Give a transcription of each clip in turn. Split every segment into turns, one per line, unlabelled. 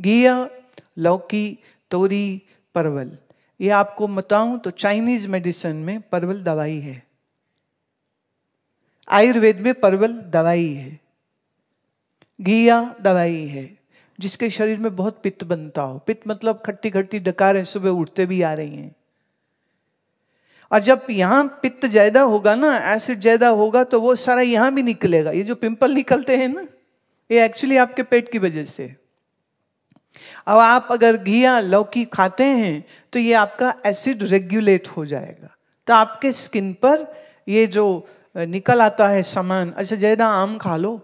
घिया लौकी तोरी परवल ये आपको बताऊं तो चाइनीज मेडिसिन में परवल दवाई है आयुर्वेद में परवल दवाई है घिया दवाई है जिसके शरीर में बहुत पित्त बनता हो पित्त मतलब खट्टी खट्टी डकार है सुबह उठते भी आ रही हैं और जब यहां पित्त ज्यादा होगा ना एसिड ज्यादा होगा तो वो सारा यहां भी निकलेगा ये जो पिंपल निकलते हैं ना ये एक्चुअली आपके पेट की वजह से अब आप अगर घिया लौकी खाते हैं तो ये आपका एसिड रेगुलेट हो जाएगा तो आपके स्किन पर ये जो निकल आता है सामान अच्छा जैदा आम खा लो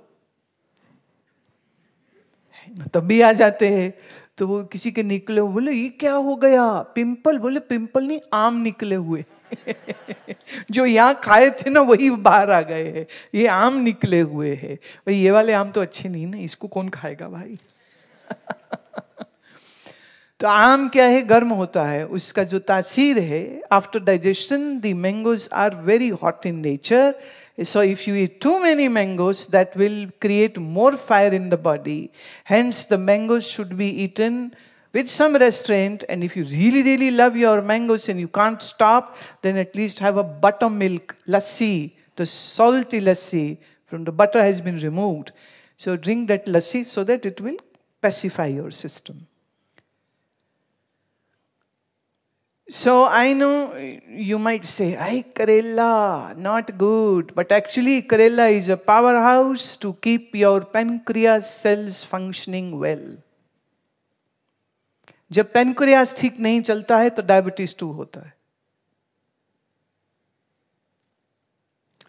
तब भी आ जाते हैं तो वो किसी के निकले बोले ये क्या हो गया पिंपल बोले पिंपल नहीं आम निकले हुए जो यहाँ खाए थे ना वही बाहर आ गए हैं ये आम निकले हुए हैं भाई ये वाले आम तो अच्छे नहीं ना इसको कौन खाएगा भाई तो आम क्या है गर्म होता है उसका जो तासीर है after digestion the mangoes are very hot in nature so if you eat too many mangoes that will create more fire in the body hence the mangoes should be eaten with some restraint and if you really really love your mangoes and you can't stop then at least have a butter milk lassi the salty lassi from the butter has been removed so drink that lassi so that it will pacify your system So I know you might say, hey, Karela, not good. But actually, Karela is a powerhouse to keep your pancreas cells functioning well. जब pancreas ठीक नहीं चलता है तो diabetes to होता है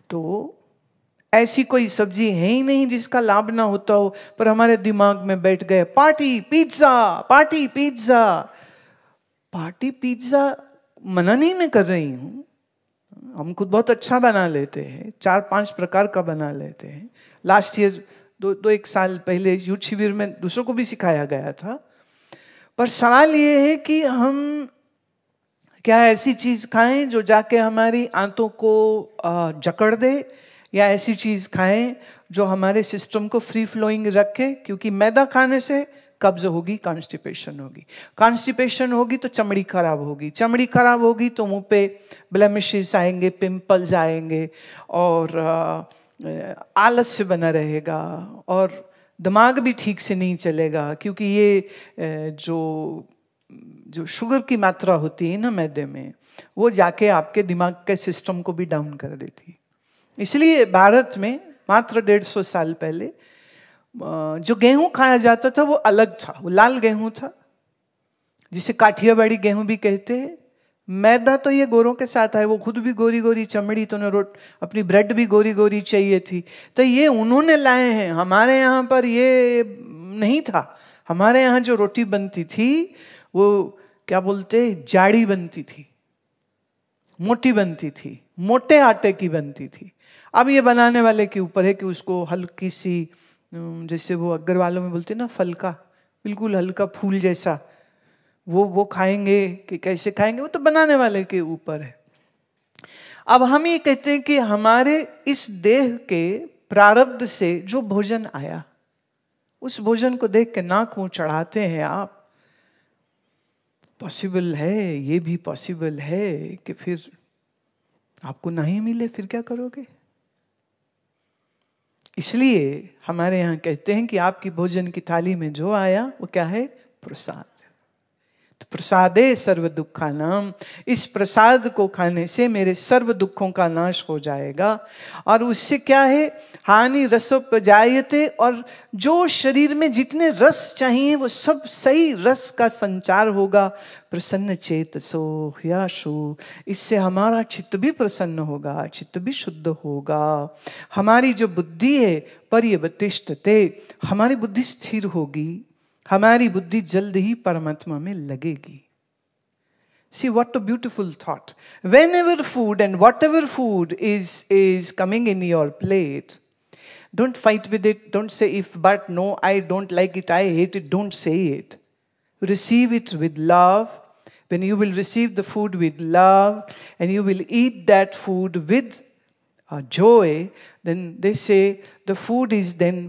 तो ऐसी कोई सब्जी है ही नहीं जिसका लाभ ना होता हो पर हमारे दिमाग में बैठ गए party pizza party pizza party pizza मना नहीं मैं कर रही हूँ हम खुद बहुत अच्छा बना लेते हैं चार पांच प्रकार का बना लेते हैं लास्ट ईयर दो दो एक साल पहले युद्ध शिविर में दूसरों को भी सिखाया गया था पर सवाल ये है कि हम क्या ऐसी चीज़ खाएं जो जाके हमारी आंतों को जकड़ दे या ऐसी चीज़ खाएं जो हमारे सिस्टम को फ्री फ्लोइंग रखे क्योंकि मैदा खाने से कब्ज होगी कॉन्स्टिपेशन होगी कॉन्स्टिपेशन होगी तो चमड़ी खराब होगी चमड़ी खराब होगी तो मुंह पे ब्लमिशेस आएंगे पिंपल्स आएंगे और आलस्य बना रहेगा और दिमाग भी ठीक से नहीं चलेगा क्योंकि ये जो जो शुगर की मात्रा होती है ना मैदे में वो जाके आपके दिमाग के सिस्टम को भी डाउन कर देती है इसलिए भारत में मात्र डेढ़ सौ साल पहले जो गेहूं खाया जाता था वो अलग था वो लाल गेहूं था जिसे काठियावाड़ी गेहूं भी कहते हैं मैदा तो ये गोरों के साथ आए वो खुद भी गोरी गोरी चमड़ी तो उन्हें रोट अपनी ब्रेड भी गोरी गोरी चाहिए थी तो ये उन्होंने लाए हैं हमारे यहाँ पर ये नहीं था हमारे यहाँ जो रोटी बनती थी वो क्या बोलते जाड़ी बनती थी मोटी बनती थी मोटे आटे की बनती थी अब ये बनाने वाले के ऊपर है कि उसको हल्की सी जैसे वो अग्रवालों में बोलते हैं ना फलका बिल्कुल हल्का फूल जैसा वो वो खाएंगे कि कैसे खाएंगे वो तो बनाने वाले के ऊपर है अब हम ये कहते हैं कि हमारे इस देह के प्रारब्ध से जो भोजन आया उस भोजन को देख के नाक मुंह चढ़ाते हैं आप पॉसिबल है ये भी पॉसिबल है कि फिर आपको नहीं मिले फिर क्या करोगे इसलिए हमारे यहाँ कहते हैं कि आपकी भोजन की थाली में जो आया वो क्या है प्रसाद प्रसादे सर्व दुखा नाम इस प्रसाद को खाने से मेरे सर्व दुखों का नाश हो जाएगा और उससे क्या है हानि रसोप जायते और जो शरीर में जितने रस चाहिए वो सब सही रस का संचार होगा प्रसन्न चेत सो ह्याशु इससे हमारा चित्त भी प्रसन्न होगा चित्त भी शुद्ध होगा हमारी जो बुद्धि है पर्यवतिष्ठते हमारी बुद्धि स्थिर होगी हमारी बुद्धि जल्द ही परमात्मा में लगेगी see what a beautiful thought whenever food and whatever food is is coming in your plate don't fight with it don't say if but no I don't like it I hate it don't say it receive it with love when you will receive the food with love and you will eat that food with joy then they say the food is then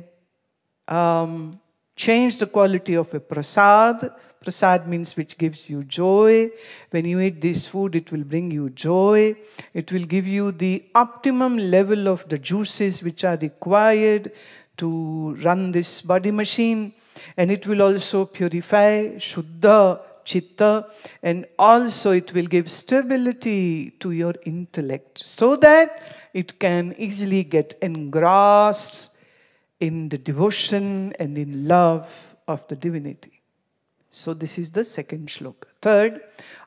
Change the quality of a prasad. Prasad means which gives you joy. When you eat this food, it will bring you joy. It will give you the optimum level of the juices which are required to run this body machine. And it will also purify Shuddha, Chitta, and also it will give stability to your intellect so that it can easily get engrossed in the devotion and in love of the divinity. So this is the second shloka. Third,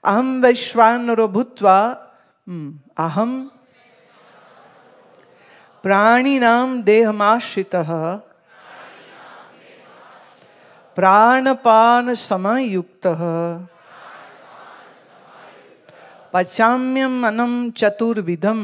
aham vaishvanaro bhutva aham प्राणिनाम देहमाश्रित प्राणपान समयुक्त पचाम्यम अनम चतुर्विधम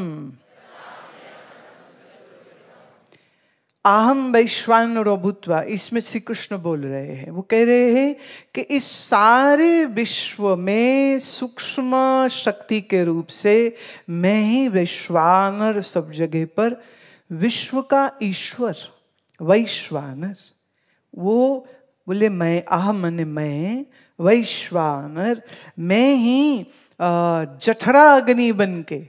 आहम वैश्वान रभुत्व इसमें श्री कृष्ण बोल रहे हैं वो कह रहे हैं कि इस सारे विश्व में सूक्ष्म शक्ति के रूप से मैं ही वैश्वानर सब जगह पर विश्व का ईश्वर वैश्वानर वो बोले मैं अहम मैं वैश्वानर मैं ही जठरा अग्नि बन के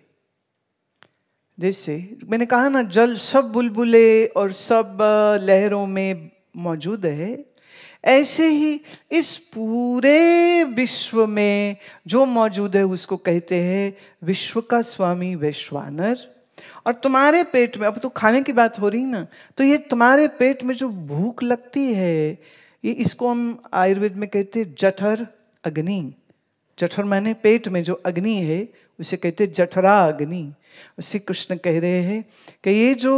जैसे मैंने कहा ना जल सब बुलबुले और सब लहरों में मौजूद है ऐसे ही इस पूरे विश्व में जो मौजूद है उसको कहते हैं विश्व का स्वामी वैश्वानर और तुम्हारे पेट में अब तो खाने की बात हो रही ना तो ये तुम्हारे पेट में जो भूख लगती है ये इसको हम आयुर्वेद में कहते हैं जठर अग्नि जठर माने पेट में जो अग्नि है उसे कहते जठरा अग्नि उसे कृष्ण कह रहे हैं कि ये जो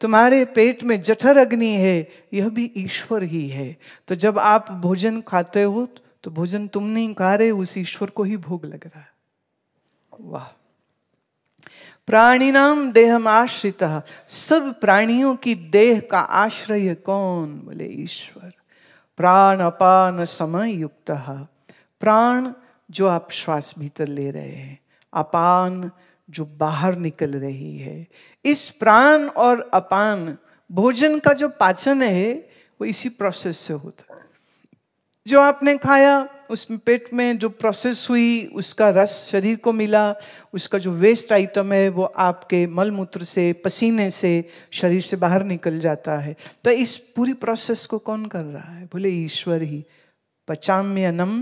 तुम्हारे पेट में जठर अग्नि है यह भी ईश्वर ही है तो जब आप भोजन खाते हो तो भोजन तुम नहीं खा रहे उस ईश्वर को ही भोग लग रहा है वाह प्राणीनाम देहम आश्रित सब प्राणियों की देह का आश्रय कौन बोले ईश्वर प्राण अपान समय युक्त प्राण जो आप श्वास भीतर ले रहे हैं अपान जो बाहर निकल रही है इस प्राण और अपान भोजन का जो पाचन है वो इसी प्रोसेस से होता है जो आपने खाया उसमें पेट में जो प्रोसेस हुई उसका रस शरीर को मिला उसका जो वेस्ट आइटम है वो आपके मलमूत्र से पसीने से शरीर से बाहर निकल जाता है तो इस पूरी प्रोसेस को कौन कर रहा है बोले ईश्वर ही पचाम्यनम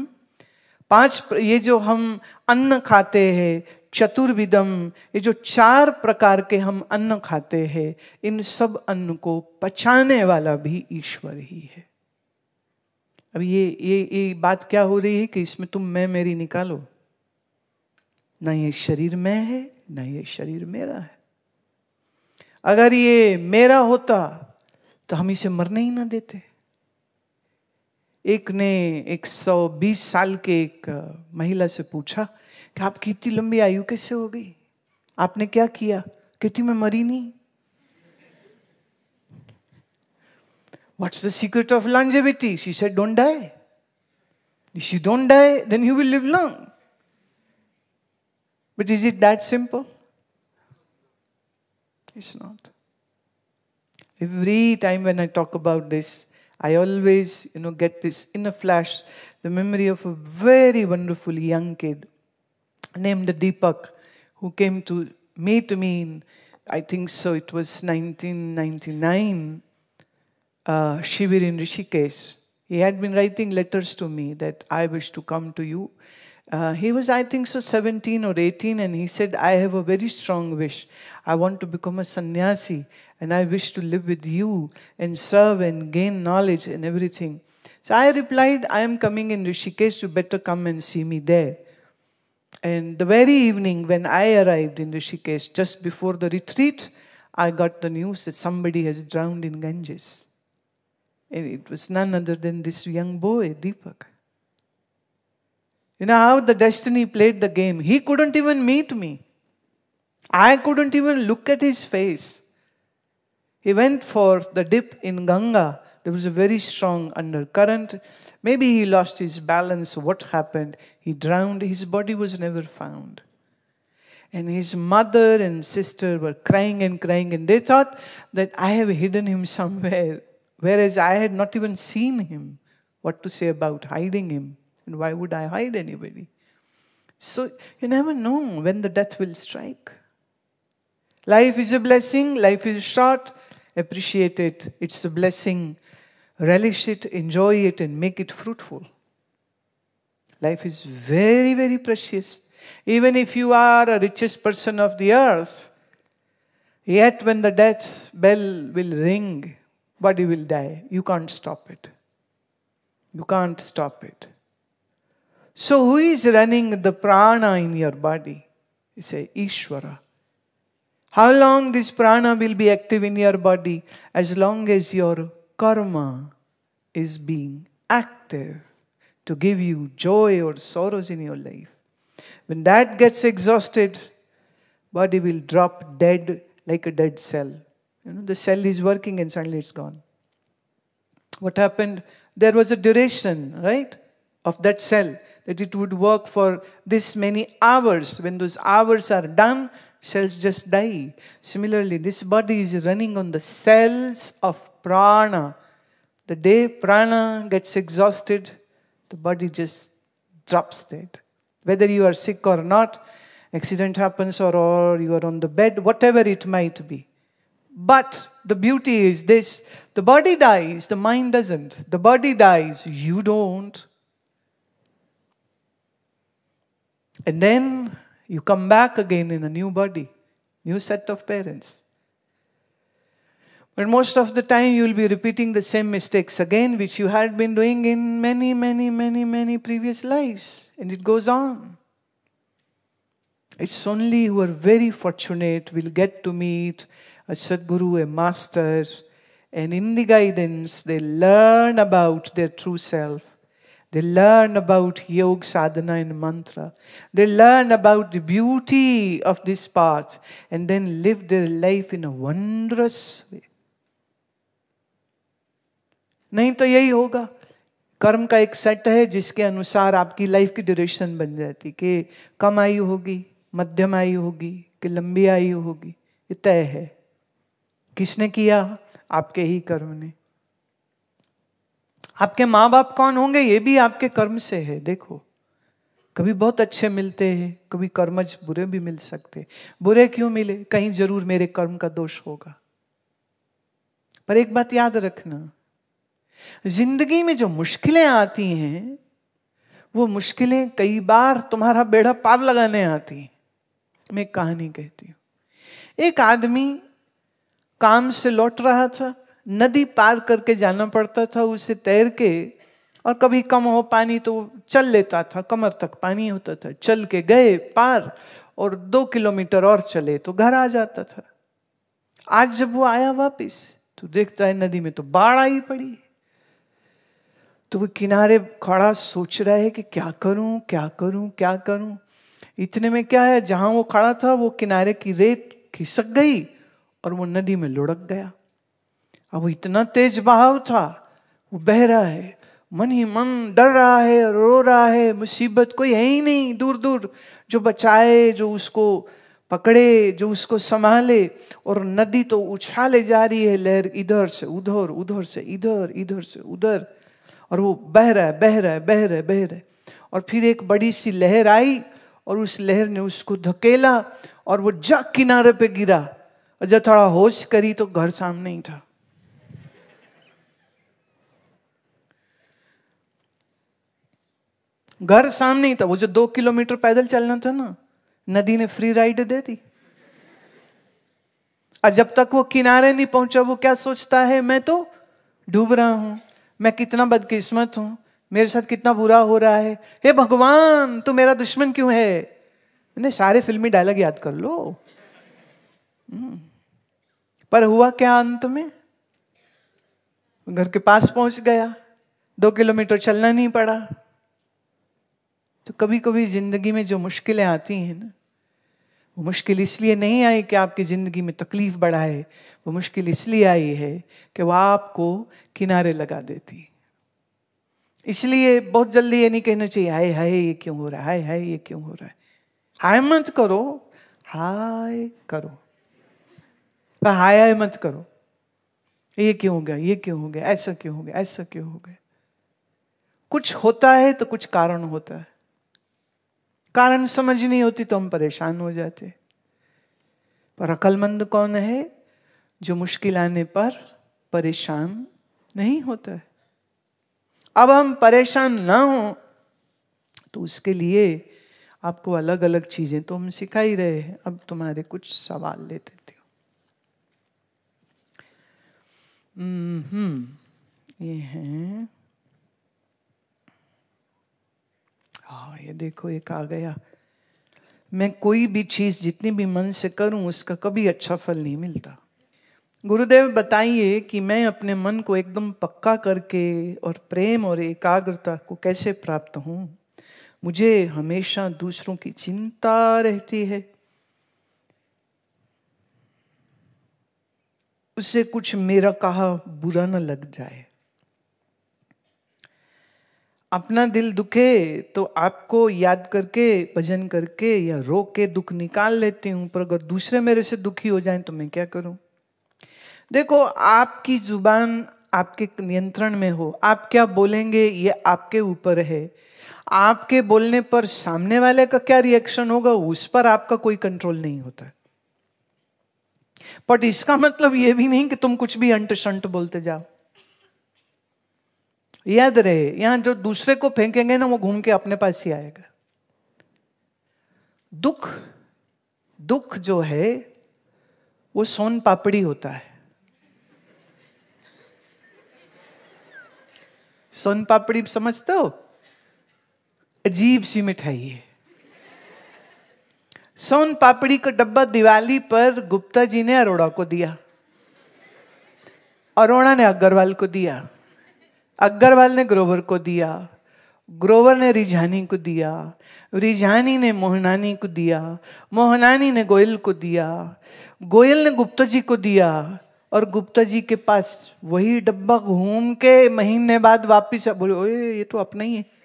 पांच ये जो हम अन्न खाते हैं चतुर्विदम ये जो चार प्रकार के हम अन्न खाते हैं इन सब अन्न को पचाने वाला भी ईश्वर ही है अब ये ये ये बात क्या हो रही है कि इसमें तुम मैं मेरी निकालो ना ये शरीर मैं है ना ये शरीर मेरा है अगर ये मेरा होता तो हम इसे मरने ही ना देते एक ने 120 साल के एक महिला से पूछा कि आपकी इतनी लंबी आयु कैसे हो गई आपने क्या किया कहती मैं मरी नहीं what's the secret of longevity she said don't die she you don't die then you will live long but is it that simple it's not every time when I talk about this I always, you know, get this in a flash, the memory of a very wonderful young kid named Deepak, who came to me to me in, I think so, it was 1999, uh, Shivir in Rishikesh. He had been writing letters to me that I wish to come to you. Uh, he was, I think, so 17 or 18, and he said, I have a very strong wish. I want to become a sannyasi, and I wish to live with you and serve and gain knowledge and everything. So I replied, I am coming in Rishikesh, you better come and see me there. And the very evening when I arrived in Rishikesh, just before the retreat, I got the news that somebody has drowned in Ganges. And it was none other than this young boy, Deepak. You know how the destiny played the game? He couldn't even meet me. I couldn't even look at his face. He went for the dip in Ganga. There was a very strong undercurrent. Maybe he lost his balance. What happened? He drowned. His body was never found. And his mother and sister were crying and crying, and they thought that I have hidden him somewhere, whereas I had not even seen him. What to say about hiding him? And why would I hide anybody? So you never know when the death will strike. Life is a blessing, life is short. Appreciate it, it's a blessing. Relish it, enjoy it, and make it fruitful. Life is very, very precious. Even if you are a richest person of the earth, yet when the death bell will ring, body will die. You can't stop it. You can't stop it. So, who is running the prana in your body? You say, Ishvara. How long this prana will be active in your body? As long as your karma is being active to give you joy or sorrows in your life. When that gets exhausted, body will drop dead like a dead cell. You know, the cell is working and suddenly it's gone. What happened? There was a duration, right, of that cell that it would work for this many hours. When those hours are done, cells just die. Similarly, this body is running on the cells of prana. The day prana gets exhausted, the body just drops dead. Whether you are sick or not, accident happens or, or you are on the bed, whatever it might be. But the beauty is this the body dies, the mind doesn't. The body dies, you don't. And then you come back again in a new body, new set of parents. But most of the time, you will be repeating the same mistakes again, which you had been doing in many, many, many, many previous lives. And it goes on. It's only who are very fortunate will get to meet a Sadguru, a master, and in the guidance, they learn about their true self They learn about yoga, sadhana, and mantra. They learn about the beauty of this path and then live their life in a wondrous way. नहीं तो यही होगा कर्म का एक set है जिसके अनुसार आपकी लाइफ की ड्यूरेशन बन जाती कि कम आयु होगी मध्यम आयु होगी कि लंबी आयु होगी ये तय है किसने किया आपके ही कर्म ने आपके माँ बाप कौन होंगे ये भी आपके कर्म से है देखो कभी बहुत अच्छे मिलते हैं कभी कर्मज बुरे भी मिल सकते बुरे क्यों मिले कहीं जरूर मेरे कर्म का दोष होगा पर एक बात याद रखना जिंदगी में जो मुश्किलें आती हैं वो मुश्किलें कई बार तुम्हारा बेड़ा पार लगाने आती हैं मैं कहानी कहती हूं एक आदमी काम से लौट रहा था नदी पार करके जाना पड़ता था उसे तैर के और कभी कम हो पानी तो चल लेता था कमर तक पानी होता था चल के गए पार और दो किलोमीटर और चले तो घर आ जाता था आज जब वो आया वापस तो देखता है नदी में तो बाढ़ आई पड़ी तो वो किनारे खड़ा सोच रहा है कि क्या करूं क्या करूं क्या करूं इतने में क्या है जहां वो खड़ा था वो किनारे की रेत खिसक गई और वो नदी में लुढ़क गया अब वो इतना तेज बहाव था वो बह रहा है मन ही मन डर रहा है रो रहा है मुसीबत कोई है ही नहीं दूर दूर जो बचाए जो उसको पकड़े जो उसको संभाले और नदी तो उछाले जा रही है लहर इधर से उधर उधर से इधर इधर से उधर और वो बह रहा है बह रहा है बह रहा है बह रहा है और फिर एक बड़ी सी लहर आई और उस लहर ने उसको धकेला और वो जग किनारे पे गिरा और जब थोड़ा होश करी तो घर सामने ही था घर सामने ही था वो जो दो किलोमीटर पैदल चलना था ना नदी ने फ्री राइड दे दी और जब तक वो किनारे नहीं पहुंचा वो क्या सोचता है मैं तो डूब रहा हूं मैं कितना बदकिस्मत हूं मेरे साथ कितना बुरा हो रहा है हे भगवान तू मेरा दुश्मन क्यों है मैंने सारे फिल्मी डायलॉग याद कर लो हम्म। पर हुआ क्या अंत में घर के पास पहुंच गया दो किलोमीटर चलना नहीं पड़ा तो कभी कभी ज़िंदगी में जो मुश्किलें आती हैं ना वो मुश्किल इसलिए नहीं आई कि आपकी ज़िंदगी में तकलीफ़ बढ़ाए वो मुश्किल इसलिए आई है कि वह आपको किनारे लगा देती इसलिए बहुत जल्दी ये नहीं कहना चाहिए हाय हाय ये क्यों हो रहा है हाय हाय ये क्यों हो रहा है हाय मत करो हाय करो पर हाय हाय मत करो ये क्यों हो गया ये क्यों हो गया ऐसा क्यों हो गया ऐसा क्यों हो गया कुछ होता है तो कुछ कारण होता है कारण समझ नहीं होती तो हम परेशान हो जाते पर अकलमंद कौन है जो मुश्किल आने पर परेशान नहीं होता है अब हम परेशान ना हो तो उसके लिए आपको अलग अलग चीजें तो हम सिखा ही रहे हैं अब तुम्हारे कुछ सवाल ले देते हो हम्म, हम्म ये है हाँ ये देखो एक आ गया मैं कोई भी चीज़ जितनी भी मन से करूं उसका कभी अच्छा फल नहीं मिलता गुरुदेव बताइए कि मैं अपने मन को एकदम पक्का करके और प्रेम और एकाग्रता को कैसे प्राप्त हूं मुझे हमेशा दूसरों की चिंता रहती है उससे कुछ मेरा कहा बुरा न लग जाए अपना दिल दुखे तो आपको याद करके भजन करके या रो के दुख निकाल लेती हूँ पर अगर दूसरे मेरे से दुखी हो जाए तो मैं क्या करूँ देखो आपकी जुबान आपके नियंत्रण में हो आप क्या बोलेंगे ये आपके ऊपर है आपके बोलने पर सामने वाले का क्या रिएक्शन होगा उस पर आपका कोई कंट्रोल नहीं होता बट इसका मतलब ये भी नहीं कि तुम कुछ भी अंट शंट बोलते जाओ याद रहे यहां जो दूसरे को फेंकेंगे ना वो घूम के अपने पास ही आएगा दुख दुख जो है वो सोन पापड़ी होता है सोन पापड़ी समझते हो अजीब सी मिठाई है सोन पापड़ी का डब्बा दिवाली पर गुप्ता जी ने अरोड़ा को दिया अरोड़ा ने अग्रवाल को दिया अग्रवाल ने ग्रोवर को दिया ग्रोवर ने रिझानी को दिया रिझानी ने मोहनानी को दिया मोहनानी ने गोयल को दिया गोयल ने गुप्ता जी को दिया और गुप्ता जी के पास वही डब्बा घूम के महीने बाद वापिस बोले ओए ये तो अपना ही है